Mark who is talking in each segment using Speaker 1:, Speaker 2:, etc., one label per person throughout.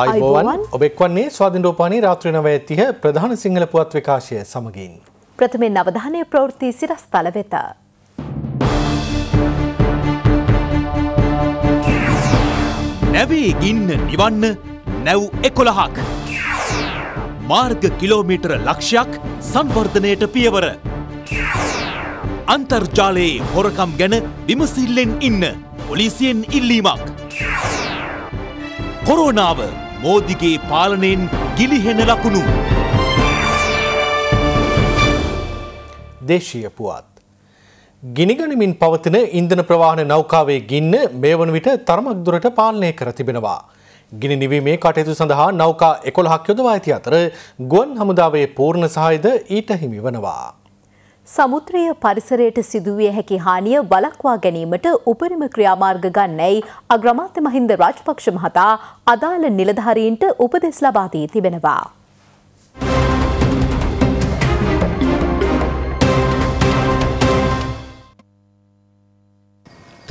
Speaker 1: අයිබෝවන් ඔබෙක්වන්නේ ස්වාධින් රෝපානී රාත්‍රී නවය තිහ ප්‍රධාන සිංහල පුවත් විකාශය සමගින්.
Speaker 2: ප්‍රථමෙන් අවධානය ප්‍රවෘත්ති සිරස්ථල වෙත.
Speaker 3: නැවේ ගින්න නිවන්න නැව් එකොළහක්. මාර්ග කිලෝමීටර ලක්ෂයක් සංවර්ධනයට පියවර. අන්තර්ජාලයේ හොරකම් ගැන විමසිල්ලෙන් ඉන්න පොලිසියෙන් ඉල්ලීමක්. කොරෝනාව මෝදිගේ පාලනයෙන් ගිලිහෙන
Speaker 1: ලකුණු. දේශීය පුවත්. ගිනිගනිමින් පවතින ඉන්දන ප්‍රවාහන නෞකාවේ ගින්න මේ වන විට තරමක් දුරට පාලනය කර තිබෙනවා. ගිනි නිවීමේ කටයුතු සඳහා නෞකා එකොළහක් යොදවා ඇති අතර ගුවන් හමුදාවේ පූර්ණ සහයද ඊට හිමි වනවා.
Speaker 2: සමුත්‍රය පරිසරයට සිදුවිය හැකි හානිය වලක්වා ගැනීමට උපරිම ක්‍රියාමාර්ග ගන්නැයි අග්‍රමාත්‍ය මහින්ද රාජපක්ෂ මහතා අදාළ නිලධාරීන්ට උපදෙස් ලබා දී තිබෙනවා.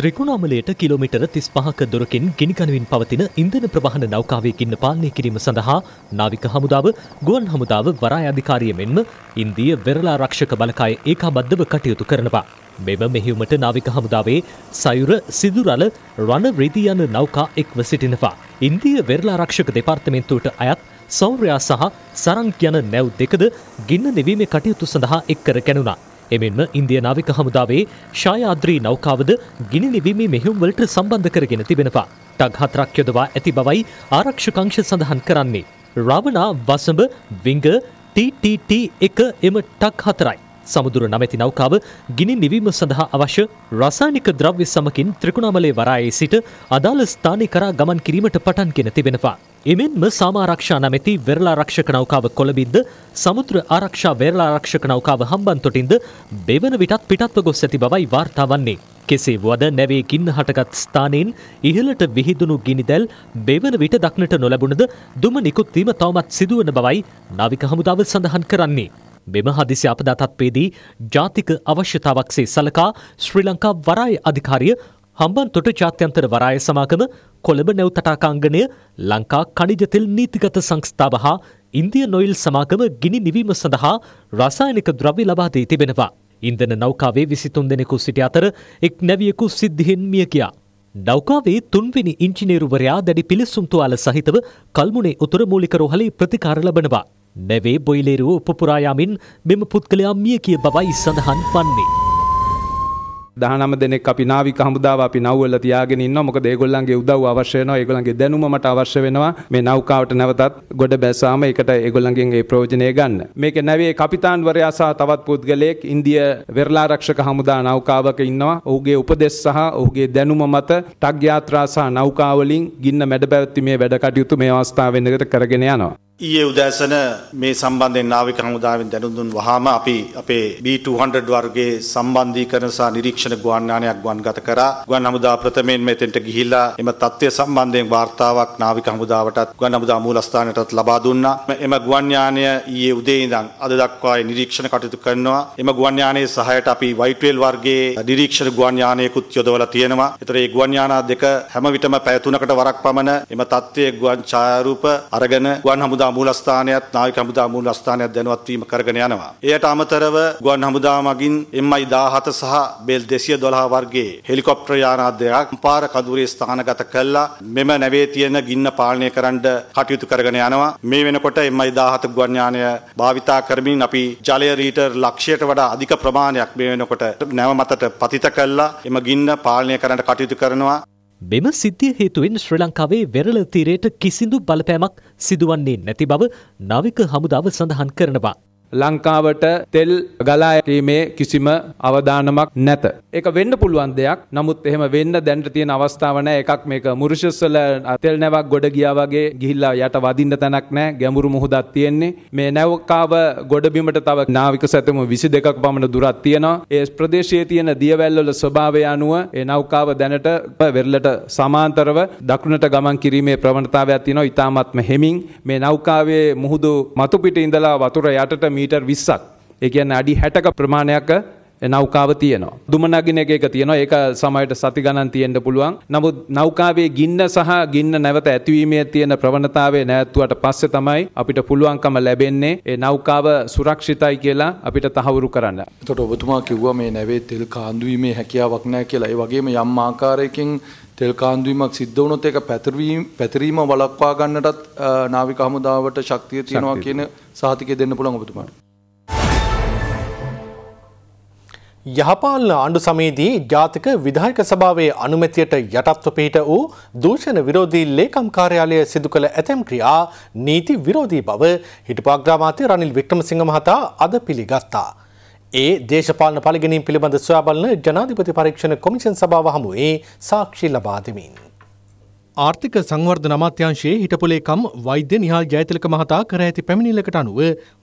Speaker 4: ත්‍රිකුණාමලයට කිලෝමිටර තිස් පහක දුරකින් ගිනිකණුවින් පවතින ඉන්ධන ප්‍රවාහන නෞකාවයකින්න පාලනය කිරීම සඳහා නාවික හමුදාව ගුවන් හමුදාව වරාය අධිකාරිය මෙන්ම ඉන්දිය වෙරලා රක්ෂක බලකාය ඒකාබද්ධව කටයුතු කරනවා. මෙම මෙහිවුමට නාවික හමුදාවේ සයුර සිදුරල රණ රිදි යන නෞකා එක්ව සිටිනවා. ඉන්දිය වෙරලා රක්ෂක දෙපාර්තමේන්තුවට අයත් සෞර්යා සහ සරං යන නැව් දෙකද ගින්න නිවීමේ කටයුතු සඳහා එක් කර ගැනුණා. එමෙන්ම ඉන්දිය නාවික හමුදාවේ ශායාද්‍රී නෞකාවද ගිනි නිවීමේ මෙහෙයුම්වලට සම්බන්ධ කරගෙන තිබෙනවා. ටග් හතරක් යොදවා ඇති බවයි ආරක්ෂකංශ සඳහන් කරන්නේ. රාවණා වසඹ විංග TTT එක එම ටග් හතරයි. සමුදුර නමැති නෞකාව ගිනි නිවීම සඳහා අවශ්‍ය රසායනික ද්‍රව්‍ය සමකින් ත්‍රිකුණාමලේ වරායේ සිට අදාළ ස්ථානය කරා ගමන් කිරීමට පටන්ගෙන තිබෙනවා. එමෙන්ම සාමාරක්ෂා නැමැති වෙරලා රක්ෂක නෞකාව කොළඹින්ද සමුද්‍ර ආරක්ෂා වෙරලා රක්ෂක නෞකාව හම්බන්තොටින්ද බෙවන විටත් පිටත්ව ගොස් ඇති බවයි වාර්තා වන්නේ. කෙසේ වුවද නැවේ ගින්න හටගත් ස්ථානයෙන් ඉහළට විහිදුණු ගිනිදැල් බෙවන විට දක්නට නොලැබුණද දුම නිකුත් වීම තවමත් සිදුවන බවයි නාවික හමුදාව සඳහන් කරන්නේ. මෙම හදිසි අපදා තත්පේදී ජාතික අවශ්‍යතාවක්සේ සලකා ශ්‍රී ලංකා වරාය අධිකාරිය හම්බන්තොට ජාත්‍යන්තර වරාය සමාගම කොළඹ නැව් තටාකාංගණය ලංකා කනිජතෙල් නීතිගත සංස්ථාව හා ඉන්දිය නොයිල් සමාගම ගිනි නිවීම සඳහා රසායනික ද්‍රව්‍ය ලබා දී තිබෙනවා. ඉන්දන නෞකාවේ විසිතුන් දෙනෙකු සිටි අතර එක් නැවියෙකු සිද්ධියෙන් මිය ගියා. නෞකාවේ තුන්වෙනි ඉංජිනේරුවරයා දැඩි පිළිස්සුම්තුවාල සහිතව කල්මුණේ උතුර මූලික රෝහලේ ප්‍රතිකාර ලබනවා.
Speaker 5: නැවේ බොයිලේරුව උපපුරායාමින් මෙම පුද්ගලයා මිය කිය බවයි සඳහන් වන්නේ. දහනම දෙනෙක් අපි නාවික හමුදාව අපි නව්වල තියාගෙන ඉන්නවා මොකද ඒගොල්ලන්ගේ උදව් අවශ්‍ය වෙනවා ඒගොල්ලන්ගේ දැනුම මට අවශ්‍ය වෙනවා මේ නෞකාවට නැවතත් ගොඩ බැසාම ඒකට ඒගොල්ලන්ගෙන් ඒ ප්‍රයෝජනය ගන්න මේක නැවේ කපිතාන්වරයා සහ තවත් පුද්ගලයෙක් ඉන්දිය වෙරළාරක්ෂක හමුදා නෞකාවක ඉන්නවා ඔහුගේ උපදෙස් සහ ඔහුගේ දැනුම මත ටග් යාත්‍රා සහ නෞකාවලින් ගින්න මැඩ පැවැත්ීමේ වැඩ කටයුතු මේ අවස්ථාවෙන් කරගෙන යනවා
Speaker 6: ඊයේ උදෑසන මේ සම්බන්ධයෙන් නාවික හමුදාවෙන් දැනුම් දුන් වහාම අපි අපේ B200 වර්ගයේ සම්බන්ධීකරණ සහ නිරීක්ෂණ ගුවන්යානයක් ගුවන්ගත කරා. ගුවන් හමුදා ප්‍රථමයෙන් මෙතෙන්ට ගිහිලා එම தත්ත්වය සම්බන්ධයෙන් වාර්තාවක් නාවික හමුදාවටත් ගුවන් හමුදා මූලස්ථානයටත් ලබා දුන්නා. එම ගුවන් යානය ඊයේ උදේ ඉඳන් අද දක්වා නිරීක්ෂණ කටයුතු කරනවා. එම ගුවන් යානයේ සහායට අපි Y12 වර්ගයේ නිරීක්ෂණ ගුවන් යානයකුත් යොදවලා තියෙනවා. ඒතර මේ ගුවන් යානා දෙක හැම විටම පැය තුනකට වරක් පමණ එම தත්ත්වයේ ගුවන් ඡායාරූප අරගෙන ගුවන් හමුදා හමුදා මූලස්ථානයත් නායක හමුදා මූලස්ථානයක් දැනුවත් වීම කරගෙන යනවා. එයට අමතරව ගුවන් හමුදා මගින් MI-17 සහ බෙල් 212 වර්ගයේ හෙලිකොප්ටර් යාන දෙකක් පාර කඳුරේ ස්ථානගත කළා. මෙම නැවේ තියෙන ගින්න පාලනය කරන්න කටයුතු කරගෙන යනවා. මේ වෙනකොට MI-17 ගුවන් යානය භාවිතා කරමින් අපි ජලය ලීටර් ලක්ෂයට වඩා අධික ප්‍රමාණයක් මේ වෙනකොට නැව මතට පතිත කළා. එම ගින්න පාලනය කරන්න කටයුතු කරනවා. මෙම සිද්ධිය
Speaker 4: හේතුවෙන් ශ්‍රී ලංකාවේ වෙරළ තීරයට කිසිදු බලපෑමක් සිදුවන්නේ නැති බව නාවික හමුදාව සඳහන් කරනවා.
Speaker 5: ලංකාවට තෙල් ගලා යීමේ කිසිම අවදානමක් නැත. ඒක වෙන්න පුළුවන් දෙයක්. නමුත් එහෙම වෙන්න දැනට තියෙන අවස්ථාව නැහැ. එකක් මේක මුරුෂස්වල තෙල් නැවක් ගොඩ ගියා වගේ ගිහිල්ලා යට වදින්න තැනක් නැහැ. ගැඹුරු මුහුදක් තියෙන්නේ. මේ නැවකාව ගොඩබිමට තව නාවික සැතම 22ක් පමණ දුරක් තියෙනවා. ඒ ප්‍රදේශයේ තියෙන දියවැල්වල ස්වභාවය අනුව ඒ නෞකාව දැනට වෙරළට සමාන්තරව දකුණට ගමන් කිරීමේ ප්‍රවණතාවයක් තියෙනවා. ඊටාත්ම හෙමින් මේ නෞකාවේ මුහුදු මතුපිට ඉඳලා වතුර යටට මීටර් 20ක්. ඒ කියන්නේ අඩි 60ක ප්‍රමාණයක නෞකාව තියෙනවා. දුමනගින එක එක තියෙනවා. ඒක සමහරට සති ගණන් තියෙන්න පුළුවන්. නමුත් නෞකාවේ ගින්න සහ ගින්න නැවත ඇතිවීමේ තියෙන ප්‍රවණතාවය නැවතුවට පස්සේ තමයි අපිට පුළුවන්කම ලැබෙන්නේ ඒ නෞකාව සුරක්ෂිතයි කියලා අපිට තහවුරු කරන්න. එතකොට ඔබතුමා කිව්වා මේ නැවේ තෙල් කාන්දු වීමේ හැකියාවක් නැහැ කියලා. ඒ වගේම යම් ආකාරයකින් තෙල් කාන්දුවීමක් සිද්ධ වුණොත් ඒක පැතිරීම පැතිරීම වළක්වා ගන්නටත් නාවික හමුදාවට ශක්තිය තියෙනවා කියන සාතිකය දෙන්න පුළුවන් ඔබතුමාට.
Speaker 1: යහපාලන ආණ්ඩු සමයේදී ජාතික විධායක සභාවේ අනුමැතියට යටත්ව පිහිට වූ දූෂණ විරෝධී ලේකම් කාර්යාලය සිදු කළ ඇතැම් ක්‍රියා නීති විරෝධී බව හිටපාක් ග්‍රාමාත්‍ය රනිල් වික්‍රමසිංහ මහතා අද පිළිගත්තා. ඒ දේශපාලන පලගෙනින් පිළිබඳ සොයා බලන ජනාධිපති පරීක්ෂණ කොමිෂන් සභාව හමුවේ සාක්ෂි ලබා දෙමින්. ආර්ථික සංවර්ධන අමාත්‍යංශයේ හිටපොලේකම් වෛද්‍ය නිහාල් ජයතිලක මහතා කර ඇති පැමිණිල්ලකට අනුව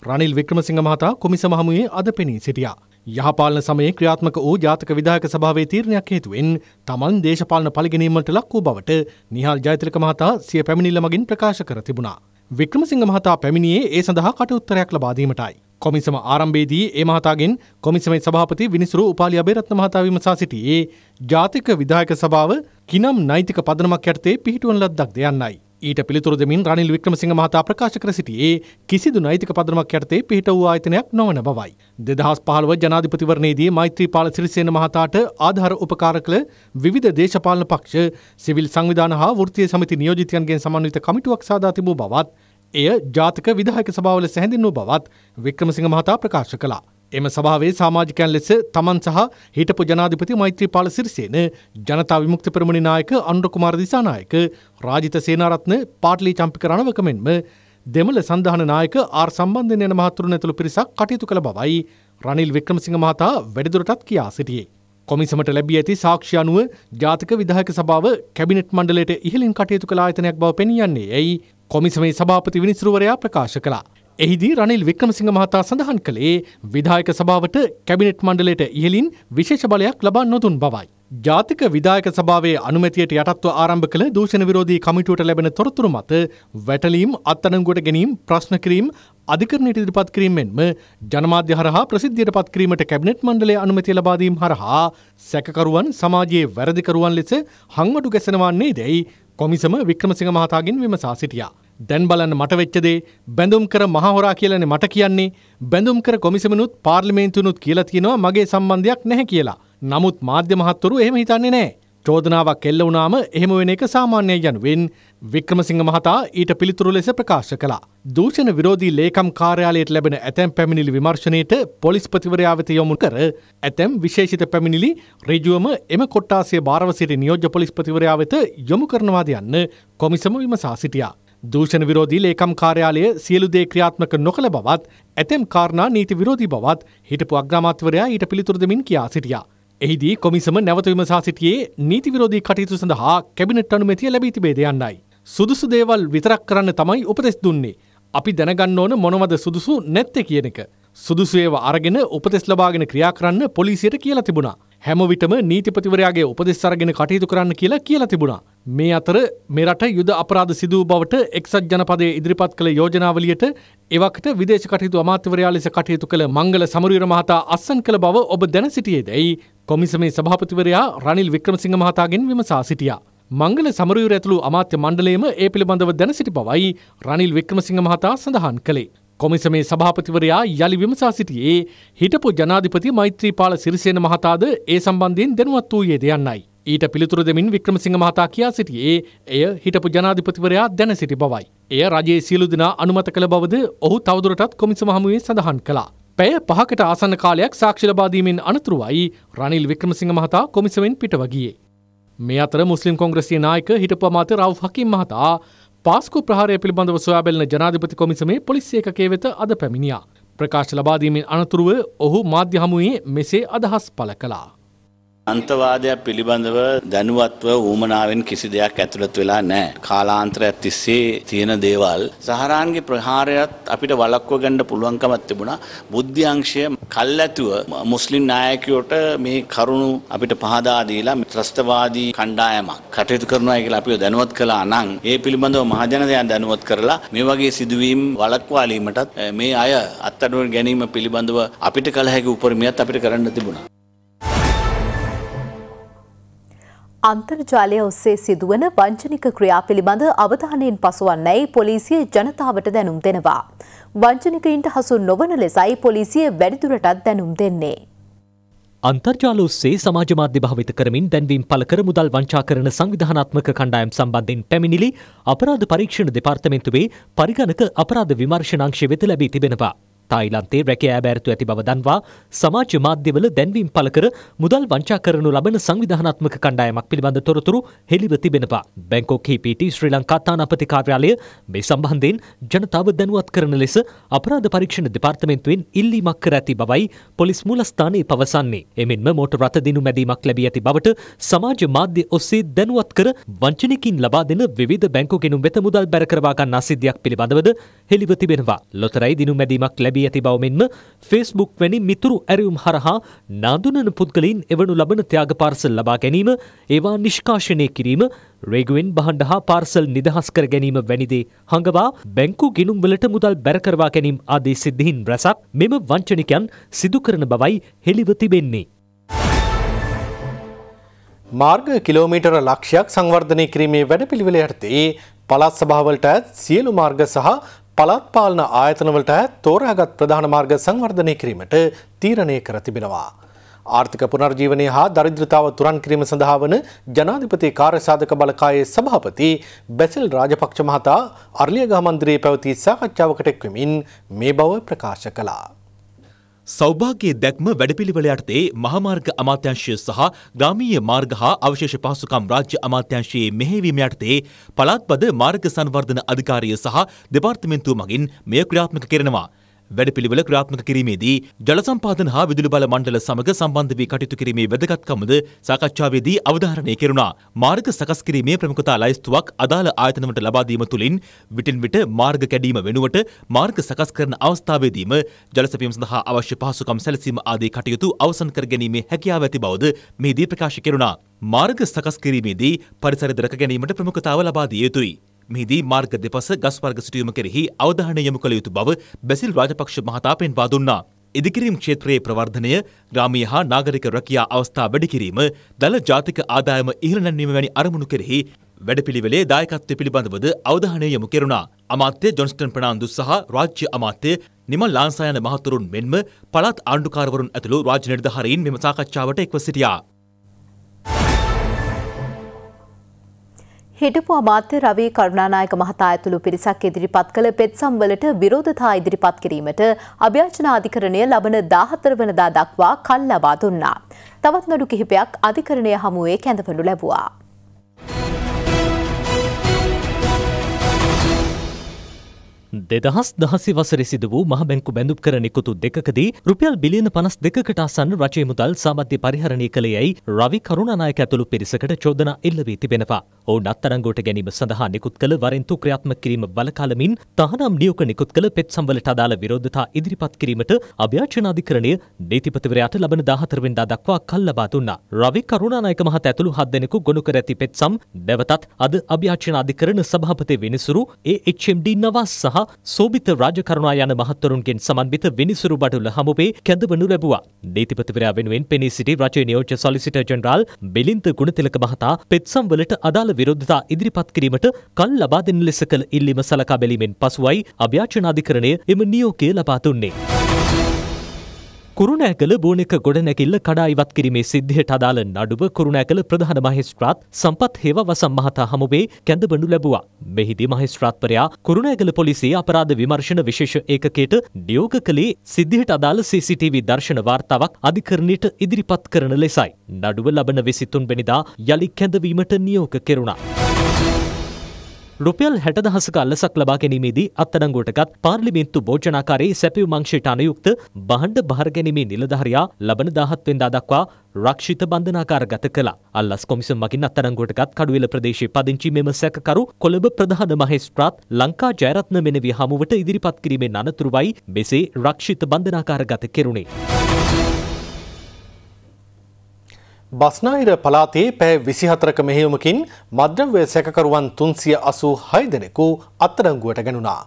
Speaker 1: රනිල් වික්‍රමසිංහ මහතා කොමිසම හමුවේ අද පෙනී සිටියා. යහපාලන සමයේ ක්‍රියාත්මක වූ ජාතක විධායක සභාවේ තීරණයක් හේතුවෙන් තමන් දේශපාලන පලිගැනීමට ලක් වූ බවට නිහාල් ජයතිලක මහතා සිය පැමිණිල්ල මගින් ප්‍රකාශ කර තිබුණා. වික්‍රමසිංහ මහතා පැමිණියේ ඒ සඳහා කටඋත්තරයක් ලබා දීමටයි. කොමිසම ආරම්භයේදී ඒ මහතාගෙන් කොමිසමේ සභාපති විනිසුරු උපාලි අබේරත්න මහතා විමසා සිටියේ ජාතික විධායක සභාව කිනම් නෛතික පදනමක් යටතේ පිහිටුවන ලද්දක්ද යන්නයි. ඊට පිළිතුරු දෙමින් රනිල් වික්‍රමසිංහ මහතා ප්‍රකාශ කර සිටියේ කිසිදු නෛතික පදනමක් යටතේ පිහිට වූ ආයතනයක් නොවන බවයි. 2015 ජනාධිපතිවරණයේදී මෛත්‍රීපාල සිරිසේන මහතාට ආධාර උපකාර කළ විවිධ දේශපාලන පක්ෂ, සිවිල් සංවිධාන හා වෘත්තීය සමිති නියෝජිතයන්ගෙන් සමන්විත කමිටුවක් සාදා තිබූ බවත් එය ජාතික විධායක සභාව ලෙස හැඳින්වූ බවත් වික්‍රමසිංහ මහතා ප්‍රකාශ කළා. එම සභාවේ සමාජිකයන් ලෙස තමන් සහ හිටපු ජනාධිපති මෛත්‍රීපාල සිරිසේන, ජනතා විමුක්ති පෙරමුණේ නායක අනුර කුමාර දිසානායක, රාජිත සේනාරත්න, පාටලී චම්පික රණවක මෙන්ම දෙමළ සන්ධාන නායක ආර් සම්බන්ධයෙන් යන මහතුරුන් ඇතුළු පිරිසක් කටයුතු කළ බවයි රනිල් වික්‍රමසිංහ මහතා වැඩිදුරටත් කියා සිටියේ. කොමිසමට ලැබී ඇති සාක්ෂි අනුව ජාතික විධායක සභාව කැබිනට් මණ්ඩලයට ඉහලින් කටයුතු කළ ආයතනයක් බව පෙනියන්නේ ඇයි කොමිසමේ සභාපති විනිසුරුවරයා ප්‍රකාශ කළා. එහිදී රනිල් වික්‍රමසිංහ මහතා සඳහන් කළේ විධායක සභාවට කැබිනට් මණ්ඩලයට ඉහලින් විශේෂ බලයක් ලබා නොදුන් බවයි. ජාතික විදායක සභාවේ අනුමැතියට යටත්ව ආරම්භ කළ දූෂණ විරෝධී කමිටුවට ලැබෙන තොරතුරු මත වැටලීම් අත්අඩංගුවට ගැනීම ප්‍රශ්න කිරීම අධිකරණයට ඉදිරිපත් කිරීම මෙන්ම ජනමාධ්‍ය හරහා ප්‍රසිද්ධියට පත් කිරීමට කැබිනට් මණ්ඩලය අනුමැතිය ලබා දීම හරහා සැකකරුවන් සමාජයේ වැරදිකරුවන් ලෙස හංවඩු ගැසෙනවා නේදයි කොමිසම වික්‍රමසිංහ මහතාගෙන් විමසා සිටියා. දැන් බලන්න මට වෙච්චදේ බැඳුම් කර මහහොරා කියලනේ මට කියන්නේ බැඳුම් කර කොමිසමනුත් පාර්ලිමේන්තුනුත් කියලා තියෙනවා මගේ සම්බන්ධයක් නැහැ කියලා. නමුත් මාධ්‍ය මහත්තුරු එහෙම හිතන්නේ නෑ. චෝදනාවක් එල්ල වුණාම එහෙම වෙන එක සාමාන්‍ය යනුවෙන් වික්‍රමසිංහ මහතා ඊට පිළිතුරු ලෙස ප්‍රකාශ කළා. දූෂණ විරෝධී ලේකම් කාර්යාලයට ලැබෙන ඇතැම් පැමිණිලි විමර්ශනයට පොලිස්පතිවරයා වෙත යොමු කර ඇතැම් විශේෂිත පැමිණිලි ඍජුවම එම කොට්ටාසිය භාරව සිටි නියෝජ්‍ය පොලිස්පතිවරයා වෙත යොමු කරනවාද යන්න කොමිසම විමසා සිටියා. දූෂණ විරෝධී ලේකම් කාර්යාලය සියලු දේ ක්‍රියාත්මක නොකළ බවත් ඇතැම් කාරණා නීති විරෝධී බවත් හිටපු අග්‍රාමාත්‍යවරයා ඊට පිළිතුරු දෙමින් කියා සිටියා. එහිදී කොමිසම නැවත විමසා සිටියේ නීති විරෝධී කටයුතු සඳහා කැබිනට් අනුමැතිය ලැබී තිබේද යන්නයි. සුදුසු දේවල් විතරක් කරන්න තමයි උපදෙස් දුන්නේ. අපි දැනගන්න ඕන මොනවද සුදුසු නැත්තේ කියන එක. සුදුසු ඒවා අරගෙන උපදෙස් ලබාගෙන ක්‍රියා කරන්න පොලිසියට කියලා තිබුණා. හැම විටම නීතිපතිවරයාගේ උපදෙස් අරගෙන කටයුතු කරන්න කියලා කියලා තිබුණා. මේ අතර මෙරට යුද අපරාධ සිදුව බවට එක්සත් ජනපදයේ ඉදිරිපත් කළ යෝජනාවලියට එවකට විදේශ කටයුතු අමාත්‍යවරයා ලෙස කටයුතු කළ මංගල සමරීර මහතා අත්සන් කළ බව ඔබ දැන සිටියේදැයි කොමිසමේ සභාපතිවරයා රනිල් වික්‍රමසිංහ මහතාගෙන් විමසා සිටියා. මංගල සමරයුර ඇතුළු අමාත්‍ය මණ්ඩලයම ඒ පිළිබඳව දැන සිටි බවයි රනිල් වික්‍රමසිංහ මහතා සඳහන් කළේ. කොමිසමේ සභාපතිවරයා යළි විමසා සිටියේ හිටපු ජනාධිපති මෛත්‍රීපාල සිරිසේන මහතාද ඒ සම්බන්ධයෙන් දැනුවත් වූයේද යන්නයි. ඊට පිළිතුර දෙමින් වික්‍රමසිංහ මහතා කියා සිටියේ එය හිටපු ජනාධිපතිවරයා දැන සිටි බවයි. එය රජයේ සියලු දෙනා අනුමත කළ බවද ඔහු තවදුරටත් කොමිසම හමුවේ සඳහන් කළා. පැය පහකට ආසන්න කාලයක් සාක්ෂි ලබාදීමෙන් අනතුරුවයි රනිල් වික්‍රමසිංහ මහතා කොමිසමෙන් පිටවගියේ. මේ අතර මුස්ලිම් කොංග්‍රසිය නායක හිටපු අමාත්‍ය රව් හකීම් මහතා පාස්කු ප්‍රහාරය පිළිබඳව සොයා බැලන ජනාධිපති කොමිසමේ පොලිසිය එකකේ වෙත අද පැමිණියා. ප්‍රකාශ ලබාදීමෙන් අනතුරුව ඔහු මාධ්‍ය හමුවේ මෙසේ අදහස් පළ කළා.
Speaker 3: අන්තවාදයක් පිළිබඳව දැනුවත්ව ඌමනාවෙන් කිසි දෙයක් ඇතුළත් වෙලා නෑ. කාලාන්තරයක් තිස්සේ තියෙන දේවල්. සහරාන්ගේ ප්‍රහාරයත් අපිට වලක්ව ගණ්ඩ පුළුවන්කමත් තිබුණා බුද්ධ්‍යංශය කල් ඇතුව මුස්ලිම් නායකයෝට මේ කරුණු අපිට පහදාදීලා ත්‍රස්තවාදී කණ්ඩායමක් කටයුතු කරනවා කියලා අපිව දැනුවත් කළා නම් ඒ පිළිබඳව මහජනතයන් දැනුවත් කරලා මේ වගේ සිදුවීම් වලක්වාලීමටත් මේ අය අත්තඩුවන් ගැනීම පිළිබඳව අපිට කළ හැකි උපරිමයත් අපිට කරන්න තිබුණා.
Speaker 2: අන්තර්ජාලය ඔස්සේ සිදුවන වංචනික ක්‍රියා පිළිබඳ අවධානයෙන් පසුවන්නයි පොලිසිය ජනතාවට දැනුම් දෙනවා. වංචනිකයින්ට හසු නොවන ලෙසයි පොලිසිය වැඩිදුරටත් දැනුම් දෙන්නේ.
Speaker 4: අන්තර්ජාල ඔස්සේ සමාජ මාධ්‍ය භාවිත කරමින් දැන්වීම් පළ කර මුදල් වංචා කරන සංවිධානාත්මක කණ්ඩායම් සම්බන්ධයෙන් පැමිණිලි අපරාධ පරීක්ෂණ දෙපාර්තමේන්තුවේ පරිගණක අපරාධ විමර්ශනාංශය වෙත ලැබී තිබෙනවා. තායිලන්තේ රැකියා බෑරතු ඇති බව දන්වා සමාජ මාධ්‍යවල දැන්වීම් පළ කර මුදල් වංචා කරනු ලබන සංවිධානාත්මක කණ්ඩායමක් පිළිබඳ තොරතුරු හෙළිව තිබෙනවා. බැංකොක් හි පිටි ශ්‍රී ලංකා තානාපති කාර්යාලය මේ සම්බන්ධයෙන් ජනතාව දැනුවත් කරන ලෙස අපරාධ පරීක්ෂණ දෙපාර්තමේන්තුවෙන් ඉල්ලීමක් කර ඇති බවයි පොලිස් මූලස්ථානයේ පවසන්නේ. එමෙන්ම මෝටර් රථ දිනු මැදීමක් ලැබී ඇති බවට සමාජ මාධ්‍ය ඔස්සේ දැනුවත් කර වංචනයකින් ලබා දෙන විවිධ බැංකු ගෙනුම් වෙත මුදල් බැර කරවා ගන්නා සිද්ධියක් පිළිබඳවද හෙළිව තිබෙනවා. ලොතරැයි දිනු මැදීමක් ලැබී ලැබී ඇති බව මෙන්ම ෆේස්බුක් වැනි මිතුරු ඇරයුම් හරහා නඳුනන පුද්ගලයින් එවනු ලබන ත්‍යාග පාර්සල් ලබා ගැනීම, ඒවා නිෂ්කාශනය කිරීම, රේගුවෙන් බහණ්ඩ හා පාර්සල් නිදහස් කර ගැනීම වැනි දේ හඟවා බැංකු ගිණුම්වලට මුදල් බැර කරවා ගැනීම
Speaker 1: ආදී සිද්ධීන් රැසක් මෙම වංචනිකයන් සිදු කරන බවයි හෙළිව තිබෙන්නේ. මාර්ග කිලෝමීටර ලක්ෂයක් සංවර්ධනය කිරීමේ වැඩපිළිවෙල යටතේ පළාත් සභාවලට සියලු මාර්ග සහ පළාත් පාලන ආයතනවලට තෝරාගත් ප්‍රධාන මාර්ග සංවර්ධනය කිරීමට තීරණය කර තිබෙනවා. ආර්ථික පුනර්ජීවනය හා දරිද්‍රතාව තුරන් කිරීම සඳහා වන ජනාධිපති කාර්යසාධක බලකායේ සභාපති බැසිල් රාජපක්ෂ මහතා අරලියගහ මන්දිරයේ පැවති සාකච්ඡාවකට එක්වෙමින් මේ බව ප්‍රකාශ කළා. සෞභාගයේ දැක්ම වැඩපිළිවෙල යටතේ මහමාර්ග
Speaker 3: අමාත්‍යංශය සහ ග්‍රාමීය මාර්ග හා අවශේෂ පහසුකම් රාජ්‍ය අමාත්‍යංශයේ මෙහෙයවීම යටතේ පළාත්පද මාර්ග සංවර්ධන අධිකාරිය සහ දෙපාර්තමේන්තුව මගින් මෙය ක්‍රියාත්මක කරනවා. වැඩපිළිවෙල ක්‍රියාත්මක කිරීමේදී ජල සම්පාදන හා විදුලි බල මණ්ඩල සමග සම්බන්ධ වී කටයුතු කිරීමේ වැදගත්කමද සාකච්ඡාවේදී අවධාරණය කෙරුණා. මාර්ග සකස් කිරීමේ ප්‍රමුඛතා ලයිස්තුවක් අදාළ ආයතනවලට ලබා දීම තුළින් විටින් විට මාර්ග කැඩීම වෙනුවට මාර්ග සකස් කරන අවස්ථාවේදීම ජල සැපීම සඳහා අවශ්‍ය පහසුකම් සැලසීම ආදී කටයුතු අවසන් කර ගැනීමේ හැකියාව ඇති බවද මෙහිදී ප්‍රකාශ කෙරුණා. මාර්ග සකස් කිරීමේදී පරිසර දැක ගැනීමට ප්‍රමුඛතාව ලබා දිය යුතුයි. මෙහිදී මාර්ග දෙපස ගස් වර්ග සිටුවීම කෙරෙහි අවධානය යොමු කළ යුතු බව බැසිල් රාජපක්ෂ මහතා පෙන්වා දුන්නා. ඉදිකිරීම් ක්ෂේත්‍රයේ ප්‍රවර්ධනය ග්‍රාමීය හා නාගරික රැකියා අවස්ථා වැඩිකිරීම දළ ජාතික ආදායම ඉහළ නැන්වීම වැනි අරමුණු කෙරෙහි වැඩපිළිවෙලේ දායකත්වය පිළිබඳවද අවධානය යොමු කෙරුණා. අමාත්‍ය ජොන්ස්ටන් ප්‍රනාන්දු සහ රාජ්‍ය අමාත්‍ය නිමල් ලාංසායන මහතුරුන් මෙන්ම පළාත් ආණ්ඩුකාරවරුන් ඇතුළු රාජ්‍ය නිර්ධාරීන් මෙම සාකච්ඡාවට එක්ව සිටියා.
Speaker 2: හිටපු අමාත්‍ය රවී කරුණානායක මහතා ඇතුළු පිරිසක් ඉදිරිපත් කළ පෙත්සම්වලට විරෝධතා ඉදිරිපත් කිරීමට අභ්‍යාචනා අධිකරණය ලබන 14 වනදා දක්වා කල් ලබා දුන්නා. තවත් නඩු කිහිපයක් අධිකරණය හමුවේ කැඳවනු ලැබුවා.
Speaker 4: දෙදහස් දහසි වසර සිද වූ මහ බැංකු බැඳුප් කර නිකුතු දෙකදී රුපියල් බිලියන පනස් දෙකට අසන්න රජය මුදල් සාමධ්‍ය පරිහරණය කළ යැයි රවි කරුණනායක ඇතුළු පිරිසකට චෝදනා එල්ල වී තිබෙනවා. ඔවුන් අත්තරංගෝට ගැනීම සඳහා නිකුත් කළ වරෙන්තු ක්‍රියාත්මක කිරීම බලකාලමින් තහනම් නියෝක නිකුත් කළ පෙත් සම්වලට අදාළ විරෝධතා ඉදිරිපත් කිරීමට අභ්‍යාචනාධිකරණය නීතිපතිවරයාට ලබන 14 වෙනිදා දක්වා කල් ලබා දුන්නා. රවි කරුණානායක මහතා ඇතුළු හත් දෙනෙකු ගොනු කර ඇති පෙත්සම් නැවතත් අද අභ්‍යාචනාධිකරණ සභාපති විනිසුරු AHMD නවාස් සහ සෝබිත රාජකරුණා යන මහත්වරුන්ගෙන් සමන්විත විනිසුරු බටුල හමුවේ කැඳවනු ලැබුවා. නීතිපතිවරයා වෙනුවෙන් පෙනී සිටි රජයේ නියෝජ්‍ය සොලිසිටර් ජෙනරාල් බිලින්ත ගුණතිලක මහතා පෙත්සම් වලට අදාළ විරෝධතා ඉදිරිපත් කිරීමට කල් ලබා දෙන ලෙස කළ ඉල්ලීම සලකා බැලීමෙන් පසුවයි අභ්‍යාචනාධිකරණය එම නියෝගය ලබා දුන්නේ. කුරුණෑකළ බූනික ගොඩනැකිල්ල කඩා ඉවත් කිරීමේ සිද්ධියට අදාළ නඩුව කුරුණෑකළ ප්‍රධාන මහේස්ත්‍රාත් සම්පත් හේව වසම් මහතා හමුවේ කැඳවනු ලැබුවා. මෙහිදී මහේස්ත්‍රාත්වරයා කුරුණෑකළ පොලිසිය අපරාධ විමර්ශන විශේෂ ඒකකයට නියෝග කළේ සිද්ධියට අදාළ CCTV දර්ශන වාර්තාවක් අධිකරණයට ඉදිරිපත් කරන ලෙසයි. නඩුව ලබන 23 වෙනිදා යලි කැඳවීමට නියෝග කෙරුණා. රුපියල් හැට දහසක අල්ලසක් ලබා ගැනීමේදී අත්අඩංගුවටගත් පාර්ලිමේන්තු භෝජනාකාරයේ සැපයුම් අංශයට අනුයුක්ත බහණ්ඩ බහර ගැනීමේ නිලධාරියා ලබන 17 වෙනිදා දක්වා රක්ෂිත බන්ධනාකාරගත කළා. අල්ලස් කොමිසම් මගින් අත්අඩංගුවටගත් කඩුවෙල ප්‍රදේශයේ පදිංචි මෙම සැකකරු කොළඹ ප්‍රධාන මහේස්ත්‍රාත් ලංකා ජයරත්න මෙනවිය හමුවට ඉදිරිපත් කිරීමෙන් අනතුරුවයි
Speaker 1: මෙසේ රක්ෂිත බන්ධනාකාරගත කෙරුණේ. බස්නාහිර පලාතේ පැෑ විසිහතරක මෙහෙයුමකින් මද්‍රව්‍ය සැකකරුවන් තුන්සිය අසූ හයිදනෙකු අත්තරංගුවට ගැනුණා.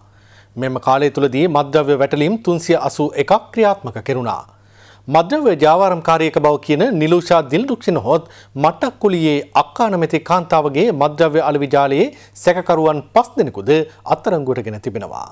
Speaker 1: මෙම කාලය තුළදී මද්‍රව්‍ය වැටලිම් තුන්සිය අසූ එකක් ක්‍රියාත්මක කෙරුණා. මද්‍රව්‍ය ජාවාරම්කාරයක බව කියන නිලූෂා දිල්රුක්ෂණ හොත් මට්ටක්කුලියේ අක්කානමැති කාන්තාවගේ මද්‍රව්‍ය අලවිජාලයේ සැකකරුවන් පස් දෙනෙකුද අත්තරංගුවට ගෙන තිබෙනවා.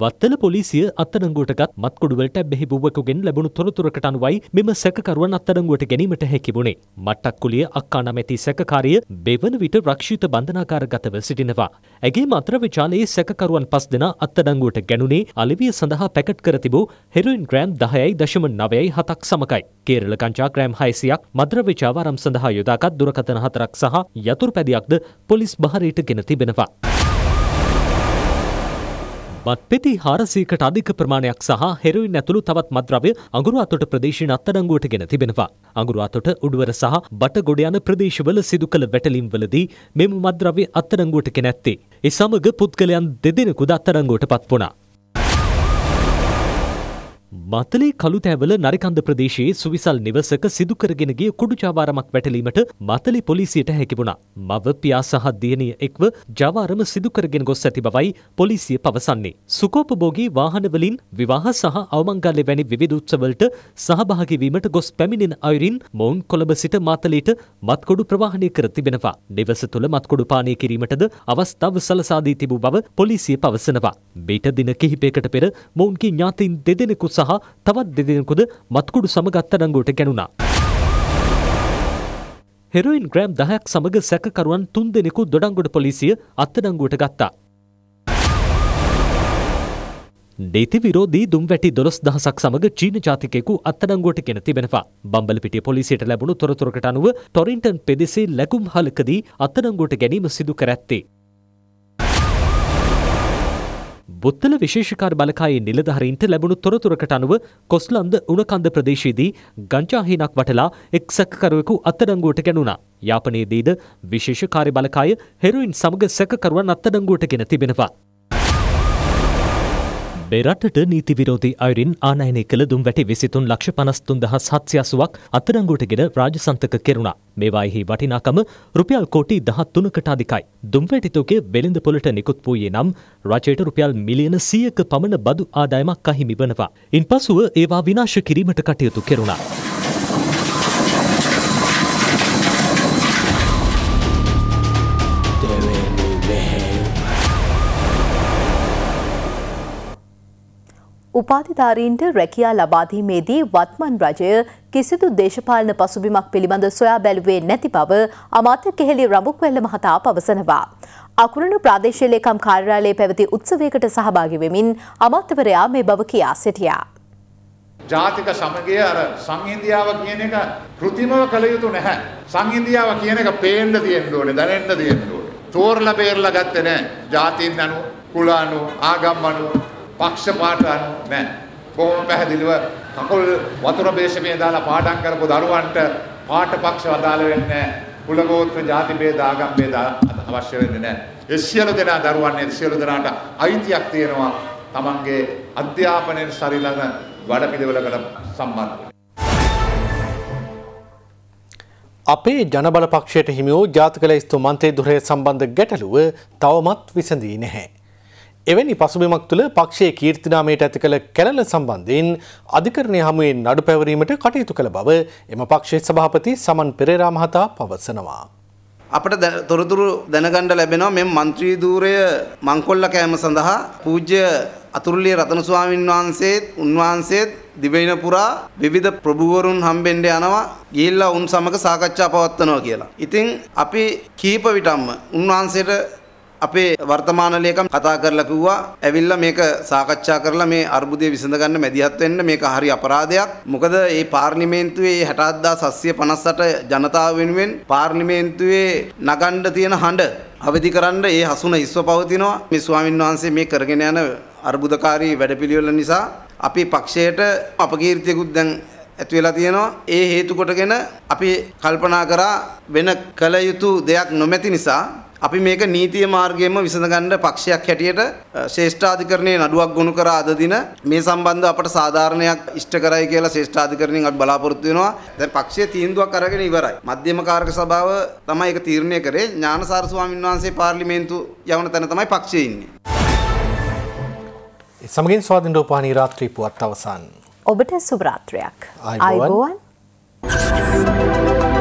Speaker 4: වත්තල පොලිසිය අත්තරංගුවටගත් මත්කුඩුවලට බෙහිබුවකුගෙන් ලැබුණු තොරතුරකට අනුවයි මෙම සැකකරුවන් අත්තරංගුවට ගැනීමට හැකිබුණේ. මට්ටක්කුලිය අක්කා නමැති සැකකාරිය බෙවන විට රක්ෂිත බන්ධනාකාරගතව සිටිනවා. ඇගේ මත්‍ර විචාලයේ සැකකරුවන් පස් දෙනා අත්තරංගුවට ගැනුණේ අලිවිය සඳහා පැකට් කර තිබූ හෙරුයින් ග්‍රෑම් 10යි දශම 9යි 7ක් සමගයි. කේරළ කංචා ග්‍රෑම් 600ක් මද්‍ර විචාවාරම් සඳහා යොදාගත් දුරකථන හතරක් සහ යතුරු පැදියක්ද පොලිස් බහරයට ගෙන තිබෙනවා. මත් පෙති හාරසීකට අධික ප්‍රමාණයක් සහ හෙරුයින් ඇතුළු තවත් මද්‍රව්‍ය අඟුරු අතොට ප්‍රදේශීන් අත්අඩංගුවට ගෙන තිබෙනවා. අඟුරු අතොට උඩුවර සහ බටගොඩ යන ප්‍රදේශවල සිදු කළ වැටලීම්වලදී මෙම මද්‍රව්‍ය අත්අඩංගුවට ගෙන ඇත්තේ. ඒ සමග පුද්ගලයන් දෙදෙනෙකුද අත්අඩංගුවට පත් වුණා. මතලේ කළුතෑවල නරිකන්ද ප්‍රදේශයේ සුවිසල් නිවසක සිදුකරගෙන ගිය කුඩු ජාවාරමක් වැටලීමට මතලේ පොලිසියට හැකිවුණා. මව පියා සහ දියණිය එක්ව ජාවාරම සිදුකරගෙන ගොස් ඇති බවයි පොලිසිය පවසන්නේ. සුකෝපභෝගී වාහනවලින් විවාහ සහ අවමංගල්‍ය වැනි විවිධ උත්සවලට සහභාගී වීමට ගොස් පැමිණෙන අයුරින් මොවුන් කොළඹ සිට මතලේට මත්කොඩු ප්‍රවාහනය කර තිබෙනවා. නිවස තුළ මත්කොඩු පානය කිරීමටද අවස්ථාව සලසා දී තිබූ බව පොලිසිය පවසනවා. මේට දින කිහිපයකට පෙර මොවුන්ගේ ඥාතීන් දෙදෙනෙකු සහ සහ තවත් දෙදෙනකුද මත්කුඩු සමගත් අඩංගුවට ගැනුණා. හෙරොයින් ග්‍රෑම් දහයක් සමඟ සැකකරුවන් තුන් දෙනෙකු දොඩංගොඩ පොලිසිය අත්තඩංගුවට ගත්තා. නීති විරෝධී දුම්වැටි දොළොස් දහසක් සමඟ චීන ජාතිකයෙකු අත්තඩංගුවට ගෙන තිබෙනවා. බම්බලපිටිය පොලිසියට ලැබුණු තොරතුරකට අනුව ටොරින්ටන් පෙදෙසේ ලැකුම් හලකදී අත්තඩංගුවට ගැනීම සිදු කර ඇත්තේ. බොත්තල විශේෂකාර බලකායේ නිලධහරීන්ට ලැබුණු තොරතුරකට අනුව කොස්ලන්ද උනකන්ද ප්‍රදේශයේදී ගංචාහිනක් වටලා එක් සැකකරුවෙකු අත්අඩංගුවට ගැනුණා. යාපනයේදීද විශේෂකාරි බලකාය හෙරුයින් සමග සැකකරුවන් අත්අඩංගුවට ගෙන තිබෙනවා. අපේ රටට නීති විරෝධී අයුරින් ආනයනය කළ දුම් වැටි විසිතුන් ලක්ෂ පනස්තුන් දහස් හත්සියසුවක් අතරංගුටගෙන රාජසන්තක කෙරුණා. මේවායෙහි වටිනාකම රුපියල් කෝටි දහත්තුනකට අධිකයි. දුම්වැටිතුගේ බෙලිඳ පොලට නිකුත් වූයේ නම් රජයට රුපියල් මිලියන සියක පමණ බදු ආදායමක් අහිමි වනවා. ඉන් පසුව ඒවා විනාශ කිරීමට කටයුතු කෙරුණා.
Speaker 2: උපාධිධාරීන්ට රැකියා ලබාදීමේදී වත්මන් රජය කිසිදු දේශපාලන පසුබිමක් පිළිබඳ සොයා බැලුවේ නැති බව අමාත්‍ය කෙහෙලි රඹුක්වැල්ල මහතා පවසනවා. අකුරණ ප්‍රාදේශීය ලේකම් කාර්යාලයේ පැවති උත්සවයකට සහභාගී වෙමින් අමාත්‍යවරයා මේ බව කියා සිටියා.
Speaker 3: ජාතික සමගිය අර සංහිඳියාව කියන එක કૃතිමව කළ යුතු නැහැ. සංහිඳියාව කියන එක පේන්න තියෙන්න ඕනේ, දැනෙන්න තියෙන්න ඕනේ. තෝරලා බේරලා ගත්තේ නැහැ. ජාතින් අනුව, කුල අනුව, ආගම් අනුව පක්ෂපාතවත් නැහැ. කොහොම පැහැදිලිව කකුල් වතුර බේෂමේ දාලා පාඩම් කරපු දරුවන්ට පාට පක්ෂ අදාළ වෙන්නේ නැහැ. කුල ගෝත්‍ර ಜಾති ભેද ආගම් ભેද අවශ්‍ය වෙන්නේ නැහැ. ඒ සියලු දෙනා දරුවන් ඒ සියලු දෙනාට අයිතියක් තියෙනවා තමන්ගේ අධ්‍යාපනයේ ශරීරන වැඩපිළිවෙලකට සම්බන්ධ
Speaker 1: අපේ ජනබල පක්ෂයට හිමියෝ ජාතික ලැයිස්තු මන්ත්‍රී දුරේ සම්බන්ධ ගැටලුව තවමත් විසඳී නැහැ. එවැනි පසුබිමක් තුළ පක්ෂයේ කීර්තිනාමයට ඇති කළ කැළල සම්බන්ධයෙන් අධිකරණය හමුවෙන් නඩු පැවරීමට කටයුතු කළ බව එම පක්ෂයේ සභාපති සමන් පෙරේරා මහතා පවසනවා.
Speaker 7: අපට තොරතුරු දැනගණ්ඩ ලැබෙනවා මෙ මන්ත්‍රී දූරය මංකොල්ල කෑම සඳහා පූජ්‍ය අතුරුලිය රතන ස්වාමීන් වහන්සේත් උන්වහන්සේත් දිවයින පුරා විවිධ ප්‍රභූවරුන් හම්බෙන්ඩ යනවා ගිහිල්ලා උන් සමග සාකච්ඡා පවත්වනවා කියලා. ඉතින් අපි කීප විටම්ම උන්වහන්සේට අපේ වර්තමාන ලේකම් කතා කරලා කිව්වා ඇවිල්ලා මේක සාකච්ඡා කරලා මේ අර්බුදය විසඳ ගන්න මැදිහත් වෙන්න මේක හරි අපරාධයක්. මොකද මේ පාර්ලිමේන්තුවේ 68758 ජනතාව වෙනුවෙන් පාර්ලිමේන්තුවේ නගන්න තියෙන හඬ අවදි කරන්න ඒ හසුන ඉස්ව පවතිනවා. මේ ස්වාමින් වහන්සේ මේ කරගෙන යන අර්බුදකාරී වැඩපිළිවෙල නිසා අපි පක්ෂයට අපකීර්තියකුත් දැන් ඇති වෙලා තියෙනවා ඒ හේතු කොටගෙන අපි කල්පනා කරා වෙන කල යුතු දෙයක් නොමැති නිසා අපි මේක නීතිය මාර්ගයෙන්ම විසඳගන්න පක්ෂයක් හැටියට ශේෂ්ඨාධිකරණයේ නඩුවක් ගොනු කර අද දින මේ සම්බන්ධව අපට සාධාරණයක් ඉෂ්ට කරයි කියලා ශේෂ්ඨාධිකරණයෙන් අපි බලාපොරොත්තු වෙනවා. දැන් පක්ෂයේ තීන්දුවක් අරගෙන ඉවරයි. මධ්‍යම කාරක සභාව තමයි ඒක තීරණය කරේ. ඥානසාර ස්වාමීන් වහන්සේ පාර්ලිමේන්තු යවන තැන තමයි පක්ෂය ඉන්නේ.
Speaker 1: සමගින් ස්වාධීන රූපවාහිනී රාත්‍රී පුවත් අවසන්.
Speaker 2: ඔබට සුබ රාත්‍රියක්.
Speaker 1: ආයුබෝවන්. Thank you.